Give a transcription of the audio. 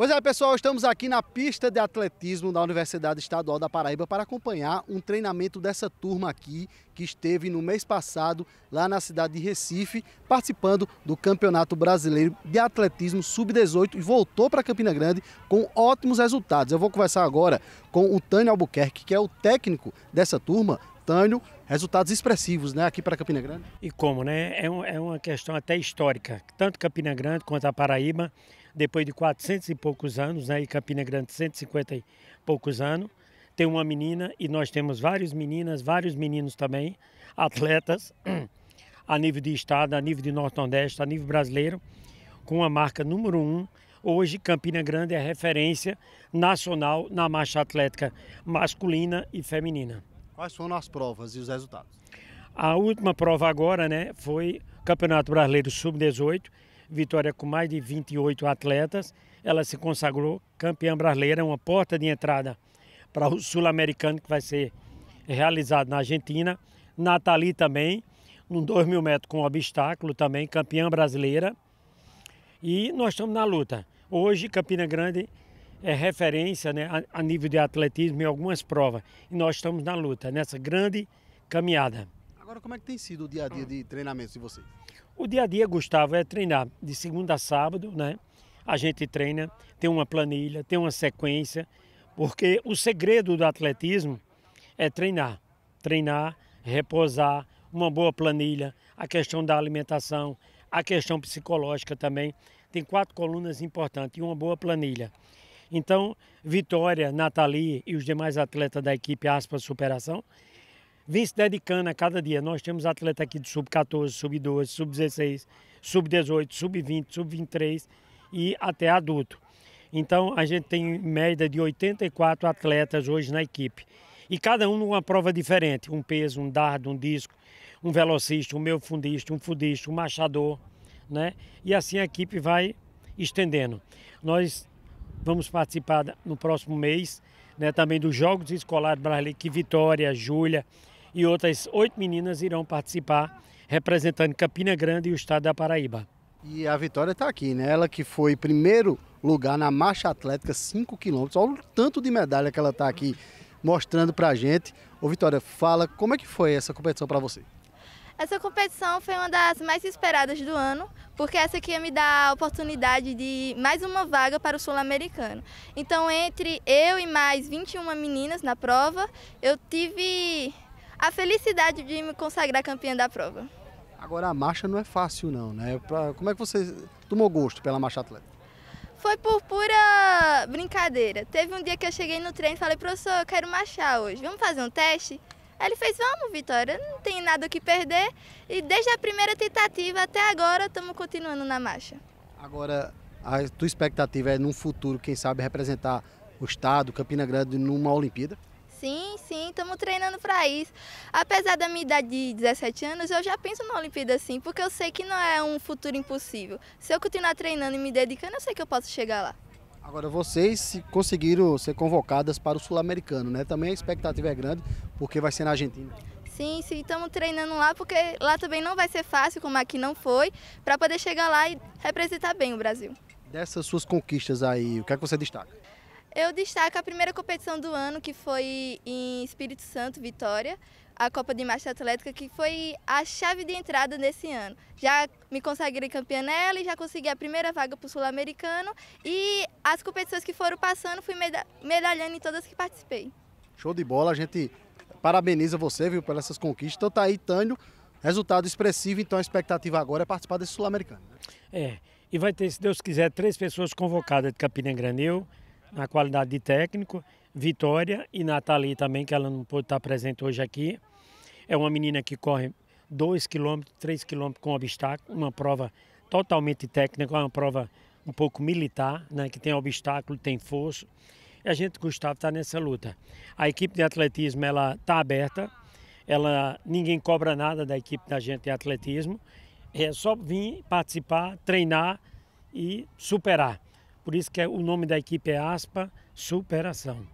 Pois é, pessoal, estamos aqui na pista de atletismo da Universidade Estadual da Paraíba para acompanhar um treinamento dessa turma aqui que esteve no mês passado lá na cidade de Recife, participando do Campeonato Brasileiro de Atletismo Sub-18 e voltou para Campina Grande com ótimos resultados. Eu vou conversar agora com o Tânio Albuquerque, que é o técnico dessa turma. Tânio, resultados expressivos né, aqui para Campina Grande. E como, né? É, um, é uma questão até histórica. Tanto Campina Grande quanto a Paraíba, depois de 400 e poucos anos, né, e Campina Grande 150 e poucos anos, tem uma menina e nós temos várias meninas, vários meninos também, atletas, a nível de estado, a nível de norte-nordeste, a nível brasileiro, com a marca número um. Hoje, Campina Grande é referência nacional na marcha atlética masculina e feminina. Quais foram as provas e os resultados? A última prova agora, né, foi Campeonato Brasileiro Sub-18, vitória com mais de 28 atletas. Ela se consagrou campeã brasileira, uma porta de entrada para o Sul-Americano, que vai ser realizado na Argentina. Nathalie também, num 2 mil metros com obstáculo também, campeã brasileira. E nós estamos na luta. Hoje, Campina Grande é referência né, a, a nível de atletismo em algumas provas. E nós estamos na luta, nessa grande caminhada. Agora, como é que tem sido o dia a dia de treinamento de vocês? O dia a dia, Gustavo, é treinar de segunda a sábado, né? A gente treina, tem uma planilha, tem uma sequência, porque o segredo do atletismo é treinar. Treinar, repousar, uma boa planilha, a questão da alimentação, a questão psicológica também. Tem quatro colunas importantes e uma boa planilha. Então, Vitória, Nathalie e os demais atletas da equipe Aspas Superação vêm se dedicando a cada dia. Nós temos atleta aqui de sub-14, sub-12, sub-16, sub-18, sub-20, sub-23 e até adulto. Então, a gente tem em média de 84 atletas hoje na equipe. E cada um numa prova diferente: um peso, um dardo, um disco, um velocista, um meu fundista, um fundista, um machador. Né? E assim a equipe vai estendendo. Nós Vamos participar no próximo mês né, também dos Jogos Escolares Brasileiros, que Vitória, Júlia e outras oito meninas irão participar, representando Campina Grande e o estado da Paraíba. E a Vitória está aqui, né? Ela que foi primeiro lugar na marcha atlética 5 quilômetros. Olha o tanto de medalha que ela está aqui mostrando para a gente. Ô Vitória, fala como é que foi essa competição para você? Essa competição foi uma das mais esperadas do ano, porque essa aqui ia me dar a oportunidade de mais uma vaga para o Sul-Americano. Então, entre eu e mais 21 meninas na prova, eu tive a felicidade de me consagrar campeã da prova. Agora, a marcha não é fácil, não, né? Pra, como é que você tomou gosto pela marcha atlética? Foi por pura brincadeira. Teve um dia que eu cheguei no trem e falei, professor, eu quero marchar hoje. Vamos fazer um teste? ele fez, vamos, Vitória, não tem nada que perder. E desde a primeira tentativa até agora estamos continuando na marcha. Agora, a tua expectativa é num futuro, quem sabe, representar o estado, Campina Grande, numa Olimpíada? Sim, sim, estamos treinando para isso. Apesar da minha idade de 17 anos, eu já penso na Olimpíada sim, porque eu sei que não é um futuro impossível. Se eu continuar treinando e me dedicando, eu sei que eu posso chegar lá. Agora, vocês conseguiram ser convocadas para o Sul-Americano, né? Também a expectativa é grande, porque vai ser na Argentina. Sim, sim, estamos treinando lá porque lá também não vai ser fácil, como aqui não foi, para poder chegar lá e representar bem o Brasil. Dessas suas conquistas aí, o que é que você destaca? Eu destaco a primeira competição do ano, que foi em Espírito Santo, Vitória, a Copa de Marcha Atlética, que foi a chave de entrada nesse ano. Já me consagrei campeã nela e já consegui a primeira vaga para o Sul-Americano. E as competições que foram passando, fui medalhando em todas que participei. Show de bola, a gente parabeniza você, viu, pelas essas conquistas. Então tá aí, Tânio, resultado expressivo, então a expectativa agora é participar desse Sul-Americano. Né? É, e vai ter, se Deus quiser, três pessoas convocadas de Campina Granil na qualidade de técnico, Vitória e Nathalie também, que ela não pôde estar presente hoje aqui. É uma menina que corre 2 km, 3 km com obstáculo, uma prova totalmente técnica, uma prova um pouco militar, né, que tem obstáculo, tem força. E a gente, Gustavo, está nessa luta. A equipe de atletismo ela está aberta, ela ninguém cobra nada da equipe da gente de atletismo. É só vir participar, treinar e superar. Por isso que é, o nome da equipe é ASPA Superação.